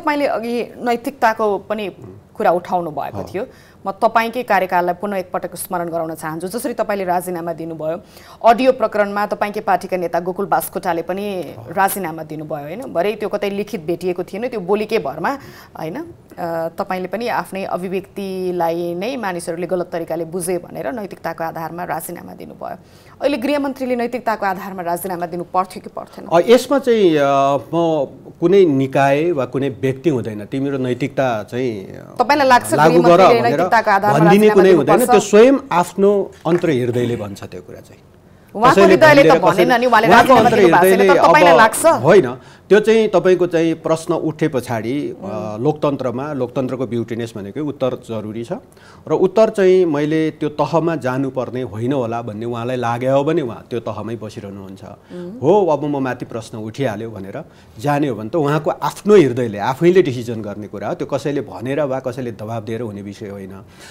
तपाईँले अघि नैतिकताको पनि कुरा उठाउनु भएको थियो म तपाईँकै कार्यकाललाई पुनः एकपटक स्मरण गराउन चाहन्छु जसरी तपाईँले राजीनामा दिनुभयो अडियो प्रकरणमा तपाईँकै पार्टीका नेता गोकुल बास्कोटाले पनि राजीनामा दिनुभयो होइन भरे त्यो कतै लिखित भेटिएको थिएन त्यो बोलीकै भरमा होइन तपाईँले पनि आफ्नै अभिव्यक्तिलाई नै मानिसहरूले गलत तरिकाले बुझे भनेर नैतिकताको आधारमा राजीनामा दिनुभयो अहिले गृहमन्त्रीले नैतिकताको आधारमा राजीनामा दिनु पर्थ्यो कि पर्थेन यसमा चाहिँ म कुनै निकाय वा कुनै व्यक्ति हुँदैन तिम्रो नैतिकता चाहिँ लागू गर भनिदिने कुनै हुँदैन त्यो स्वयं आफ्नो अन्तर हृदयले भन्छ त्यो कुरा चाहिँ होइन त्यो चाहिँ तपाईँको चाहिँ प्रश्न उठे पछाडि लोकतन्त्रमा लोकतन्त्रको ब्युटिनेस भनेकै उत्तर जरुरी छ र उत्तर चाहिँ मैले त्यो तहमा जानुपर्ने होइन होला भन्ने उहाँलाई लाग्यो हो भने उहाँ त्यो तहमै बसिरहनुहुन्छ हो अब म माथि प्रश्न उठिहाल्यो भनेर जाने हो भने त उहाँको आफ्नो हृदयले आफैले डिसिजन गर्ने कुरा हो त्यो कसैले भनेर वा कसैले दबाब दिएर हुने विषय होइन